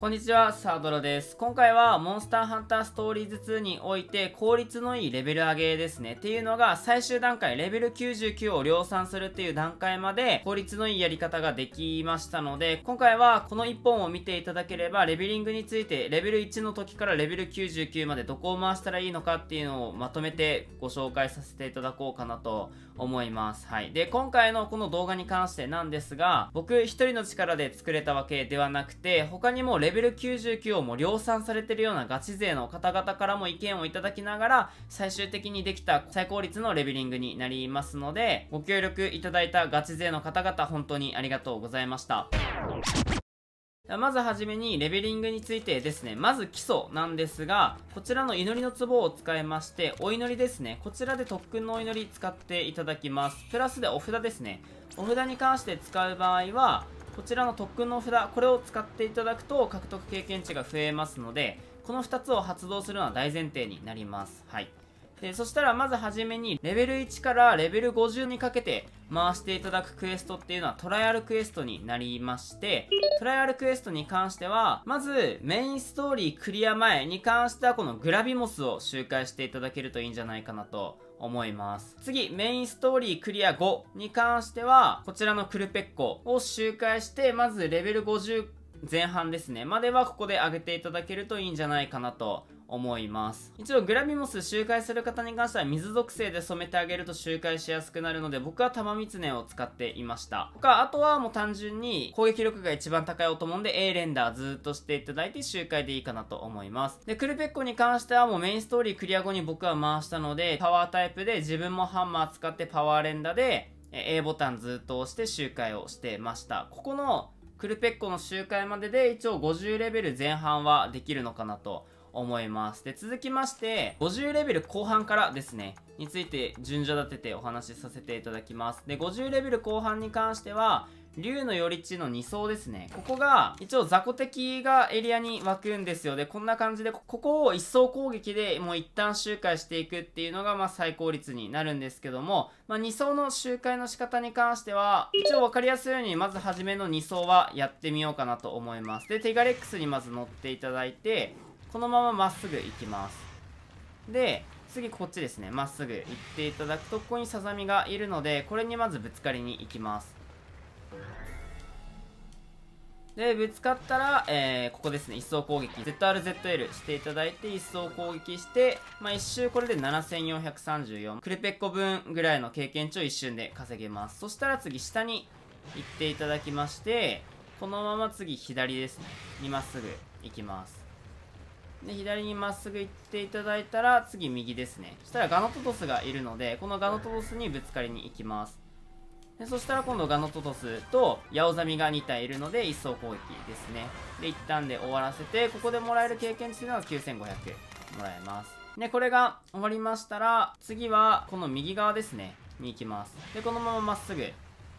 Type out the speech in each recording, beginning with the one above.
こんにちは、サードロです。今回はモンスターハンターストーリーズ2において効率のいいレベル上げですね。っていうのが最終段階、レベル99を量産するっていう段階まで効率のいいやり方ができましたので、今回はこの1本を見ていただければ、レベリングについてレベル1の時からレベル99までどこを回したらいいのかっていうのをまとめてご紹介させていただこうかなと思います。はい。で、今回のこの動画に関してなんですが、僕一人の力で作れたわけではなくて、他にもレベル99をも量産されてるようなガチ勢の方々からも意見をいただきながら、最終的にできた最高率のレベリングになりますので、ご協力いただいたガチ勢の方々、本当にありがとうございました。まずはじめにレベリングについてですね、まず基礎なんですが、こちらの祈りの壺を使いまして、お祈りですね、こちらで特訓のお祈り使っていただきます。プラスでお札ですね、お札に関して使う場合は、こちらの特訓の札これを使っていただくと獲得経験値が増えますのでこの2つを発動するのは大前提になりますはいでそしたらまずはじめにレベル1からレベル50にかけて回していただくクエストっていうのはトライアルクエストになりましてトライアルクエストに関してはまずメインストーリークリア前に関してはこのグラビモスを周回していただけるといいんじゃないかなと思います。次、メインストーリークリア5に関しては、こちらのクルペッコを周回して、まずレベル50前半ですね、まではここで上げていただけるといいんじゃないかなと思います。一応グラビモス周回する方に関しては水属性で染めてあげると周回しやすくなるので僕は玉狐を使っていました。他、あとはもう単純に攻撃力が一番高い音もんで A レンダーずっとしていただいて周回でいいかなと思います。で、クルペッコに関してはもうメインストーリークリア後に僕は回したのでパワータイプで自分もハンマー使ってパワーレンダで A ボタンずっと押して周回をしてました。ここのクルペッコの周回までで一応50レベル前半はできるのかなと思います。で、続きまして、50レベル後半からですね、について順序立ててお話しさせていただきます。で、50レベル後半に関しては、竜の寄り地の2層ですね。ここが、一応雑魚敵がエリアに湧くんですよ。で、こんな感じで、ここを1層攻撃でもう一旦周回していくっていうのが、まあ最高率になるんですけども、まあ2層の周回の仕方に関しては、一応分かりやすいように、まず初めの2層はやってみようかなと思います。で、テガレックスにまず乗っていただいて、このまままっすぐ行きます。で、次こっちですね。まっすぐ行っていただくと、ここにさザみがいるので、これにまずぶつかりに行きます。で、ぶつかったら、えー、ここですね、一層攻撃、ZRZL していただいて、一層攻撃して、まあ、一周これで7434、クレペッコ分ぐらいの経験値を一瞬で稼げます。そしたら次、下に行っていただきまして、このまま次、左ですね、にまっすぐ行きます。で、左にまっすぐ行っていただいたら、次、右ですね。そしたらガノトトスがいるので、このガノトトスにぶつかりに行きます。でそしたら今度ガノトトスとヤオザミが2体いるので一層攻撃ですね。で、一旦で終わらせて、ここでもらえる経験値というのは9500もらえます。で、これが終わりましたら、次はこの右側ですね、に行きます。で、このまままっすぐ。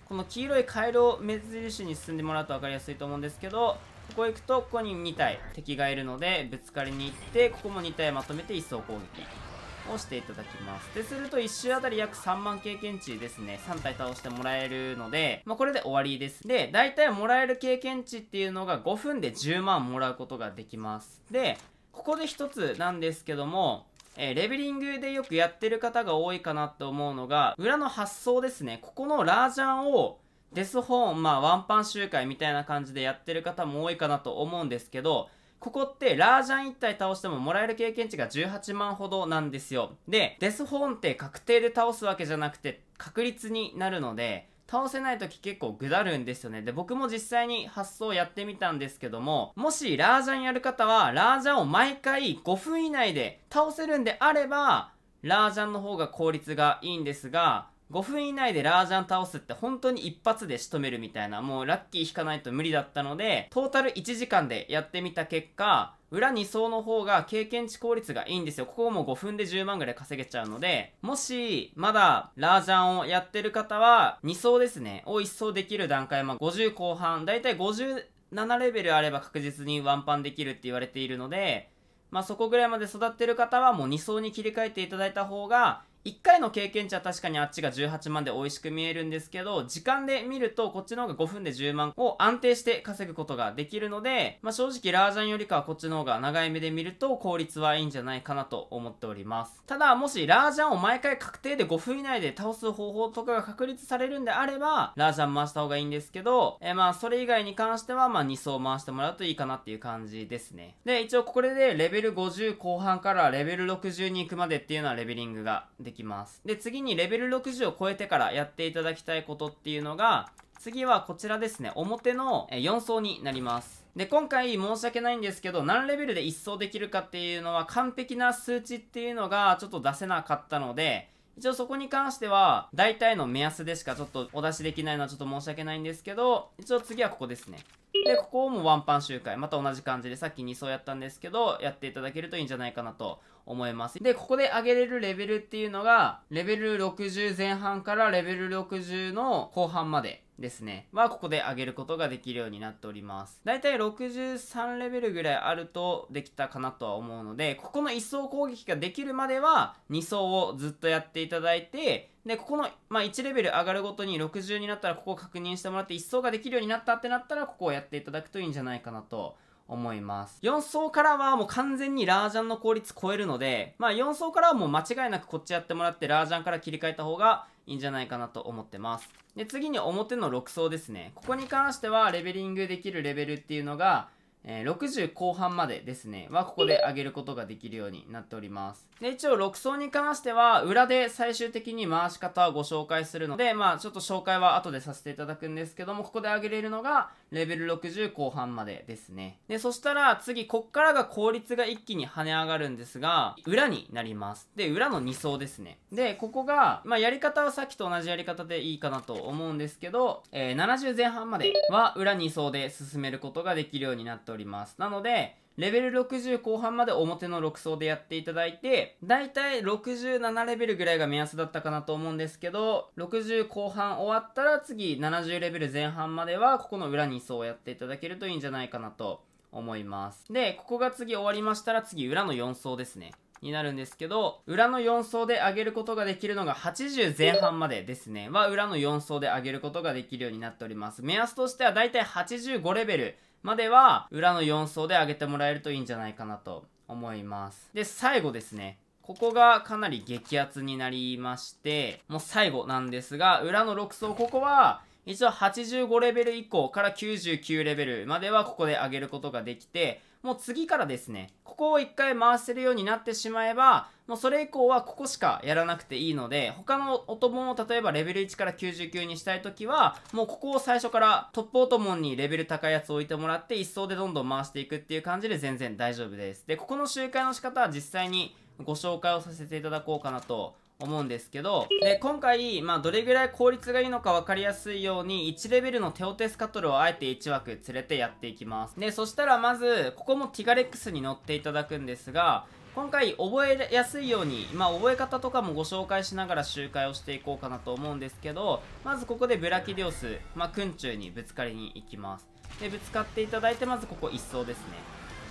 この黄色いカエルを目印に進んでもらうと分かりやすいと思うんですけど、ここ行くと、ここに2体敵がいるので、ぶつかりに行って、ここも2体まとめて一層攻撃。をしていただきますですると1周あたり約3万経験値ですね3体倒してもらえるので、まあ、これで終わりですで大体もらえる経験値っていうのが5分で10万もらうことができますでここで1つなんですけどもえー、レベリングでよくやってる方が多いかなと思うのが、裏の発想ですね。ここのラージャンをデスホーン、まあ、ワンパン集会みたいな感じでやってる方も多いかなと思うんですけど、ここってラージャン1体倒してももらえる経験値が18万ほどなんですよ。で、デスホーンって確定で倒すわけじゃなくて確率になるので、倒せない時結構ぐだるんですよね。で、僕も実際に発想やってみたんですけども、もしラージャンやる方は、ラージャンを毎回5分以内で倒せるんであれば、ラージャンの方が効率がいいんですが、5分以内でラージャン倒すって本当に一発で仕留めるみたいな、もうラッキー引かないと無理だったので、トータル1時間でやってみた結果、裏2層の方が経験値効率がいいんですよ。ここも5分で10万ぐらい稼げちゃうので、もし、まだ、ラージャンをやってる方は、2層ですね、を1層できる段階、まあ、50後半、だいたい5 7レベルあれば確実にワンパンできるって言われているので、まあ、そこぐらいまで育ってる方はもう2層に切り替えていただいた方が1回の経験値は確かにあっちが18万で美味しく見えるんですけど、時間で見るとこっちの方が5分で10万を安定して稼ぐことができるので、まあ、正直ラージャンよりかはこっちの方が長い目で見ると効率はいいんじゃないかなと思っております。ただ、もしラージャンを毎回確定で5分以内で倒す方法とかが確立されるんであれば、ラージャン回した方がいいんですけど、えー、まあ、それ以外に関しては、まあ、2層回してもらうといいかなっていう感じですね。で、一応これでレベル50後半からレベル60に行くまでっていうのはレベリングができきます。で、次にレベル60を超えてからやっていただきたいことっていうのが、次はこちらですね、表の4層になります。で、今回申し訳ないんですけど、何レベルで1層できるかっていうのは完璧な数値っていうのがちょっと出せなかったので、一応そこに関しては、大体の目安でしかちょっとお出しできないのはちょっと申し訳ないんですけど、一応次はここですね。で、ここをもうワンパン周回、また同じ感じでさっき2層やったんですけど、やっていただけるといいんじゃないかなと思います。で、ここで上げれるレベルっていうのが、レベル60前半からレベル60の後半までですね、はここで上げることができるようになっております。だいたい63レベルぐらいあるとできたかなとは思うので、ここの1層攻撃ができるまでは2層をずっとやっていただいて、で、ここの、まあ、1レベル上がるごとに60になったらここを確認してもらって1層ができるようになったってなったらここをやっていただくといいんじゃないかなと思います。4層からはもう完全にラージャンの効率超えるので、まあ4層からはもう間違いなくこっちやってもらってラージャンから切り替えた方がいいんじゃないかなと思ってます。で、次に表の6層ですね。ここに関してはレベリングできるレベルっていうのが、えー、60後半までですね、はここで上げることができるようになっております。で、一応6層に関しては、裏で最終的に回し方をご紹介するので、まあちょっと紹介は後でさせていただくんですけども、ここで上げれるのが、レベル60後半までですね。で、そしたら次、こっからが効率が一気に跳ね上がるんですが、裏になります。で、裏の2層ですね。で、ここが、まあ、やり方はさっきと同じやり方でいいかなと思うんですけど、えー、70前半までは裏2層で進めることができるようになっております。なので、レベル60後半まで表の6層でやっていただいて、だいたい67レベルぐらいが目安だったかなと思うんですけど、60後半終わったら次70レベル前半までは、ここの裏2層をやっていただけるといいんじゃないかなと思います。で、ここが次終わりましたら次裏の4層ですね。になるんですけど、裏の4層で上げることができるのが80前半までですね、は裏の4層で上げることができるようになっております。目安としてはだいたい85レベルまでは、裏の4層で上げてもらえるといいんじゃないかなと思います。で、最後ですね。ここがかなり激アツになりまして、もう最後なんですが、裏の6層、ここは、一応85レベル以降から99レベルまではここで上げることができて、もう次からですね、ここを一回回せるようになってしまえば、もうそれ以降はここしかやらなくていいので、他の音本を例えばレベル1から99にしたいときは、もうここを最初からトップ音本にレベル高いやつを置いてもらって、一層でどんどん回していくっていう感じで全然大丈夫です。で、ここの周回の仕方は実際にご紹介をさせていただこうかなと思うんですけど、で、今回、まあ、どれぐらい効率がいいのか分かりやすいように、1レベルのテオテスカトルをあえて1枠連れてやっていきます。で、そしたらまず、ここもティガレックスに乗っていただくんですが、今回覚えやすいように、まあ、覚え方とかもご紹介しながら周回をしていこうかなと思うんですけど、まずここでブラキディオス、まあ、空中にぶつかりに行きます。で、ぶつかっていただいて、まずここ1層ですね。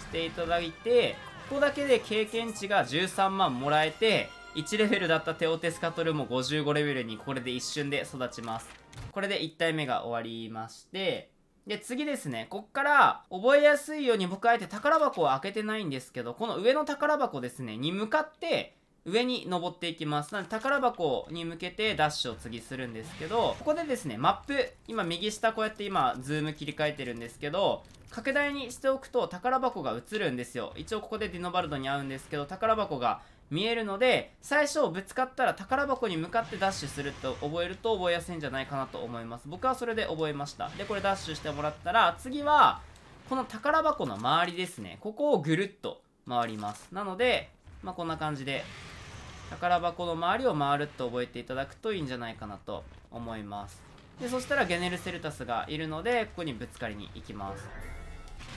していただいて、ここだけで経験値が13万もらえて、1レベルだったテオテスカトルも55レベルにこれで一瞬で育ちます。これで1体目が終わりまして、で、次ですね。こっから、覚えやすいように僕あえて宝箱を開けてないんですけど、この上の宝箱ですね、に向かって、上に登っていきます。なので宝箱に向けてダッシュを次するんですけど、ここでですね、マップ、今右下こうやって今、ズーム切り替えてるんですけど、拡大にしておくと宝箱が映るんですよ。一応ここでディノバルドに合うんですけど、宝箱が見えるので最初ぶつかったら宝箱に向かってダッシュすると覚えると覚えやすいんじゃないかなと思います僕はそれで覚えましたでこれダッシュしてもらったら次はこの宝箱の周りですねここをぐるっと回りますなので、まあ、こんな感じで宝箱の周りを回るって覚えていただくといいんじゃないかなと思いますでそしたらゲネルセルタスがいるのでここにぶつかりに行きます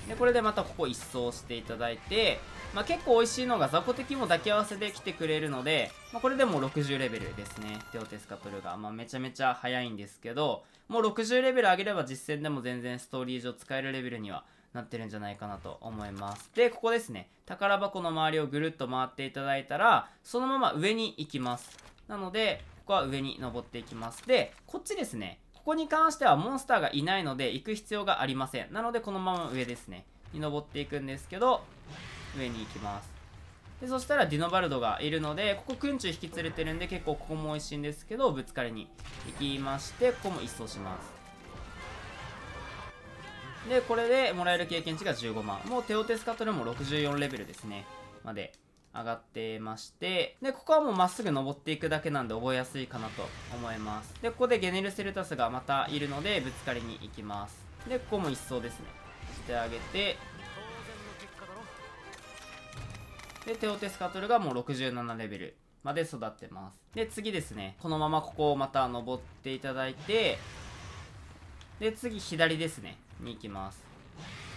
でこれでまたここ一掃していただいて、まあ、結構美味しいのが雑魚敵も抱き合わせで来てくれるので、まあ、これでもう60レベルですねテオテスカプルが、まあ、めちゃめちゃ早いんですけどもう60レベル上げれば実戦でも全然ストーリー上使えるレベルにはなってるんじゃないかなと思いますでここですね宝箱の周りをぐるっと回っていただいたらそのまま上に行きますなのでここは上に登っていきますでこっちですねここに関してはモンスターがいないので行く必要がありません。なのでこのまま上ですね。に登っていくんですけど、上に行きます。でそしたらディノバルドがいるので、ここクンチュ引き連れてるんで結構ここも美味しいんですけど、ぶつかりに行きまして、ここも一掃します。で、これでもらえる経験値が15万。もうテオテスカトルも64レベルですね。まで上がってまして、で、ここはもうまっすぐ登っていくだけなんで覚えやすいかなと思います。で、ここでゲネルセルタスがまたいるので、ぶつかりに行きます。で、ここも一掃ですね。してあげて、で、テオテスカトルがもう67レベルまで育ってます。で、次ですね。このままここをまた登っていただいて、で、次左ですね。に行きます。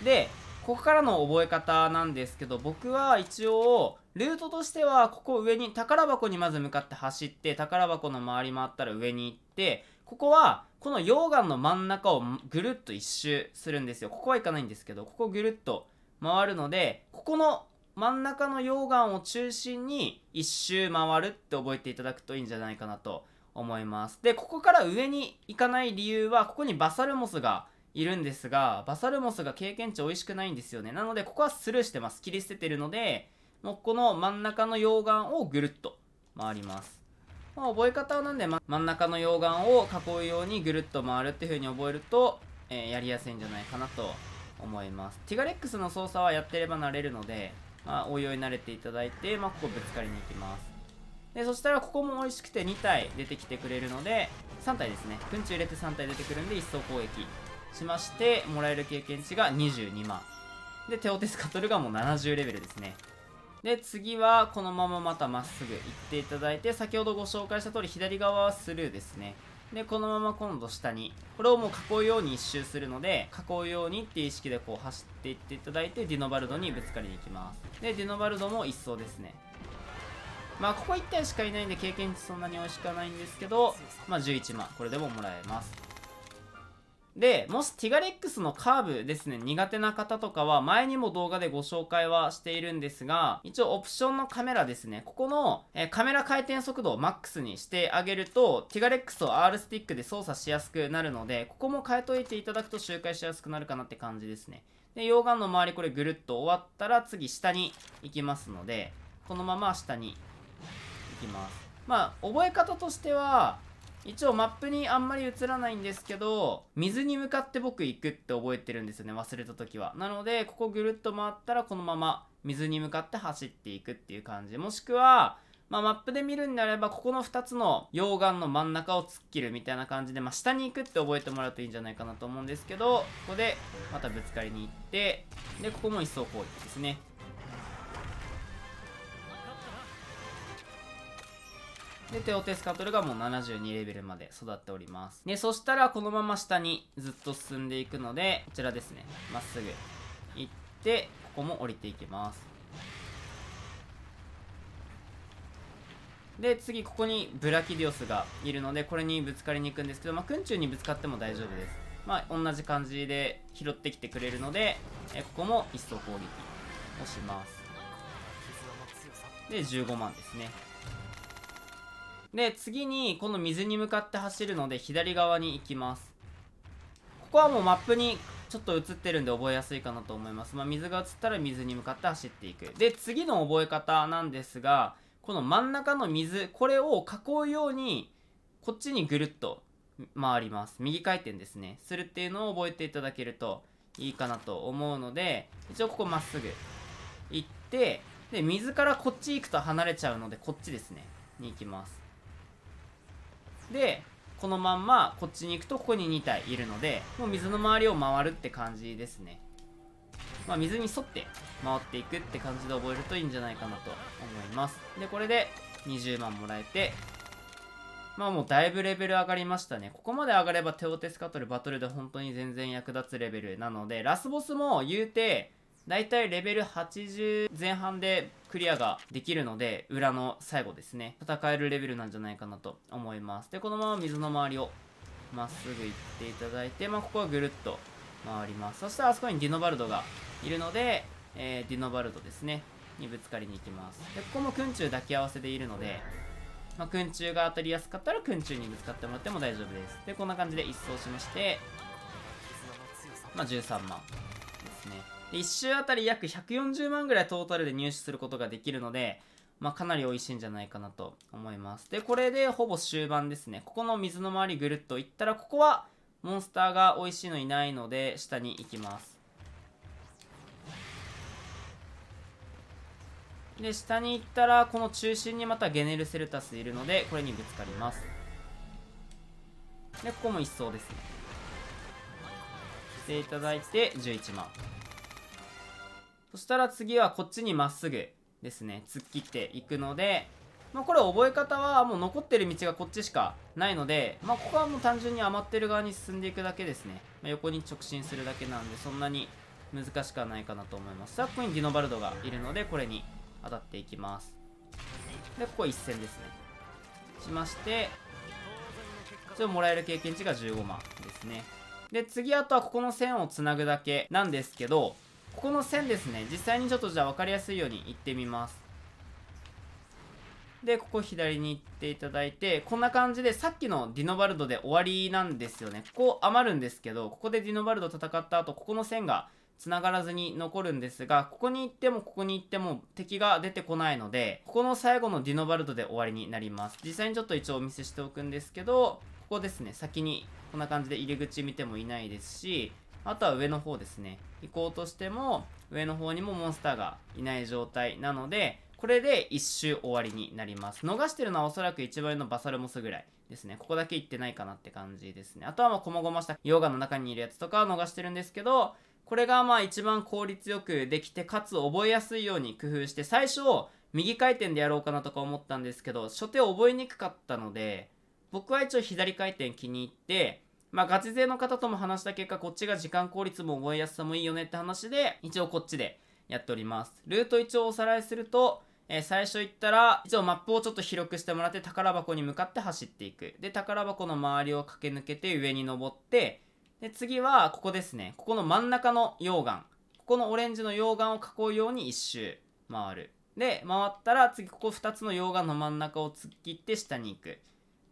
で、ここからの覚え方なんですけど僕は一応ルートとしてはここ上に宝箱にまず向かって走って宝箱の周り回ったら上に行ってここはこの溶岩の真ん中をぐるっと一周するんですよここは行かないんですけどここぐるっと回るのでここの真ん中の溶岩を中心に一周回るって覚えていただくといいんじゃないかなと思いますでここから上に行かない理由はここにバサルモスがいるんですが、バサルモスが経験値美味しくないんですよね。なので、ここはスルーしてます。切り捨ててるので、もうこの真ん中の溶岩をぐるっと回ります。まあ、覚え方はなんで、ま、真ん中の溶岩を囲うようにぐるっと回るっていう風に覚えると、えー、やりやすいんじゃないかなと思います。ティガレックスの操作はやってれば慣れるので、まあ、おいおい慣れていただいて、まあ、ここぶつかりに行きます。で、そしたらここも美味しくて2体出てきてくれるので、3体ですね。くんち入れて3体出てくるんで一層攻撃しましてもらえる経験値が22万でテオテスカトルがもう70レベルですねで次はこのまままたまっすぐ行っていただいて先ほどご紹介した通り左側はスルーですねでこのまま今度下にこれをもう囲うように1周するので囲うようにっていう意識でこう走っていっていただいてディノバルドにぶつかりに行きますでディノバルドも一層ですねまあここ1体しかいないんで経験値そんなに美味しくはないんですけどまあ11万これでももらえますで、もしティガレックスのカーブですね、苦手な方とかは前にも動画でご紹介はしているんですが、一応オプションのカメラですね、ここの、えカメラ回転速度をマックスにしてあげると、ティガレックスを R スティックで操作しやすくなるので、ここも変えといていただくと周回しやすくなるかなって感じですね。で、溶岩の周りこれぐるっと終わったら次下に行きますので、このまま下に行きます。まあ、覚え方としては、一応マップにあんまり映らないんですけど、水に向かって僕行くって覚えてるんですよね、忘れた時は。なので、ここぐるっと回ったらこのまま水に向かって走っていくっていう感じ。もしくは、まあ、マップで見るんであれば、ここの2つの溶岩の真ん中を突っ切るみたいな感じで、まあ、下に行くって覚えてもらうといいんじゃないかなと思うんですけど、ここでまたぶつかりに行って、で、ここも一層攻撃ですね。で、テオテスカトルがもう72レベルまで育っております。で、そしたらこのまま下にずっと進んでいくので、こちらですね。まっすぐ行って、ここも降りていきます。で、次、ここにブラキディオスがいるので、これにぶつかりに行くんですけど、まあ、空中にぶつかっても大丈夫です。まあ、同じ感じで拾ってきてくれるので、えここも一層攻撃をします。で、15万ですね。で、次に、この水に向かって走るので、左側に行きます。ここはもうマップにちょっと映ってるんで覚えやすいかなと思います。まあ、水が映ったら水に向かって走っていく。で、次の覚え方なんですが、この真ん中の水、これを囲うように、こっちにぐるっと回ります。右回転ですね。するっていうのを覚えていただけるといいかなと思うので、一応ここまっすぐ行って、で、水からこっち行くと離れちゃうので、こっちですね。に行きます。でこのまんまこっちに行くとここに2体いるのでもう水の周りを回るって感じですねまあ、水に沿って回っていくって感じで覚えるといいんじゃないかなと思いますでこれで20万もらえてまあもうだいぶレベル上がりましたね。ここまで上がればテオテスカトルバトルで本当に全然役立つレベルなので、ラスボスも言うて、大体レベル80前半でクリアができるので、裏の最後ですね、戦えるレベルなんじゃないかなと思います。で、このまま水の周りをまっすぐ行っていただいて、まあ、ここはぐるっと回ります。そしたらあそこにディノバルドがいるので、えー、ディノバルドですね、にぶつかりに行きます。で、ここも空中抱き合わせでいるので、まあ、空中が当たりやすかったら空中にぶつかってもらっても大丈夫です。で、こんな感じで一掃しまして、まあ、13万ですね。1周あたり約140万ぐらいトータルで入手することができるので、まあ、かなり美味しいんじゃないかなと思います。で、これでほぼ終盤ですね。ここの水の周りぐるっと行ったら、ここはモンスターが美味しいのいないので、下に行きます。で、下に行ったら、この中心にまたゲネルセルタスいるので、これにぶつかります。で、ここも一掃ですね。していただいて、11万。そしたら次はこっちにまっすぐですね、突っ切っていくので、まあ、これ覚え方はもう残ってる道がこっちしかないので、まあ、ここはもう単純に余ってる側に進んでいくだけですね。まあ、横に直進するだけなんで、そんなに難しくはないかなと思います。さあ、ここにディノバルドがいるので、これに当たっていきます。で、ここ一戦ですね。しまして、ちょもらえる経験値が15万ですね。で、次あとはここの線をつなぐだけなんですけど、ここの線ですね実際にちょっとじゃあ分かりやすいように行ってみますでここ左に行っていただいてこんな感じでさっきのディノバルドで終わりなんですよねここ余るんですけどここでディノバルド戦った後ここの線が繋がらずに残るんですがここに行ってもここに行っても敵が出てこないのでここの最後のディノバルドで終わりになります実際にちょっと一応お見せしておくんですけどここですね先にこんな感じで入り口見てもいないですしあとは上の方ですね。行こうとしても、上の方にもモンスターがいない状態なので、これで1周終わりになります。逃してるのはおそらく一番上のバサルモスぐらいですね。ここだけ行ってないかなって感じですね。あとはまあ、こもごました溶岩の中にいるやつとかは逃してるんですけど、これがまあ一番効率よくできて、かつ覚えやすいように工夫して、最初、右回転でやろうかなとか思ったんですけど、初手覚えにくかったので、僕は一応左回転気に入って、まあガチ勢の方とも話した結果、こっちが時間効率も覚えやすさもいいよねって話で、一応こっちでやっております。ルート1をおさらいすると、えー、最初行ったら、一応マップをちょっと広くしてもらって宝箱に向かって走っていく。で、宝箱の周りを駆け抜けて上に登って、で、次はここですね。ここの真ん中の溶岩。ここのオレンジの溶岩を囲うように一周回る。で、回ったら次ここ2つの溶岩の真ん中を突っ切って下に行く。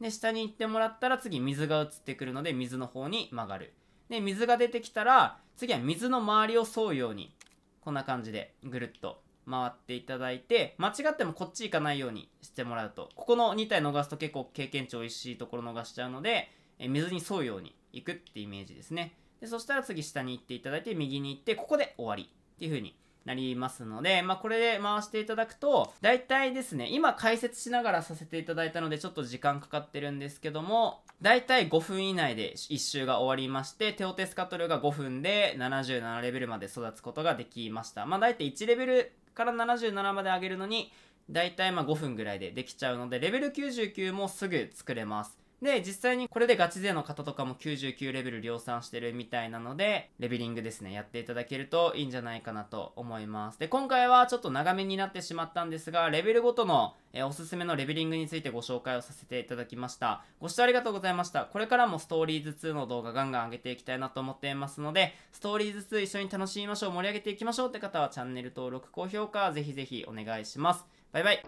で、下に行ってもらったら次水が移ってくるので水の方に曲がる。で、水が出てきたら次は水の周りを沿うように、こんな感じでぐるっと回っていただいて、間違ってもこっち行かないようにしてもらうと、ここの2体逃すと結構経験値美味しいところ逃しちゃうので、え水に沿うように行くってイメージですね。でそしたら次下に行っていただいて、右に行って、ここで終わりっていう風になりますので、まあ、これで回していただくと、大体ですね、今解説しながらさせていただいたので、ちょっと時間かかってるんですけども、大体5分以内で1周が終わりまして、テオテスカトルが5分で77レベルまで育つことができました。まあ、大体1レベルから77まで上げるのに、大体まあ5分ぐらいでできちゃうので、レベル99もすぐ作れます。で、実際にこれでガチ勢の方とかも99レベル量産してるみたいなので、レベリングですね、やっていただけるといいんじゃないかなと思います。で、今回はちょっと長めになってしまったんですが、レベルごとのえおすすめのレベリングについてご紹介をさせていただきました。ご視聴ありがとうございました。これからもストーリーズ2の動画ガンガン上げていきたいなと思っていますので、ストーリーズ2一緒に楽しみましょう、盛り上げていきましょうって方はチャンネル登録、高評価、ぜひぜひお願いします。バイバイ。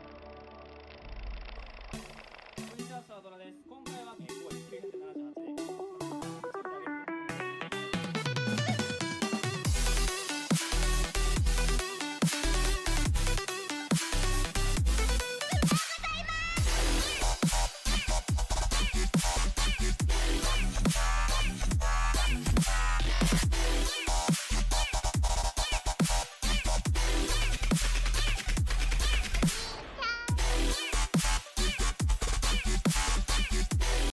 こんにちは、シャドラです。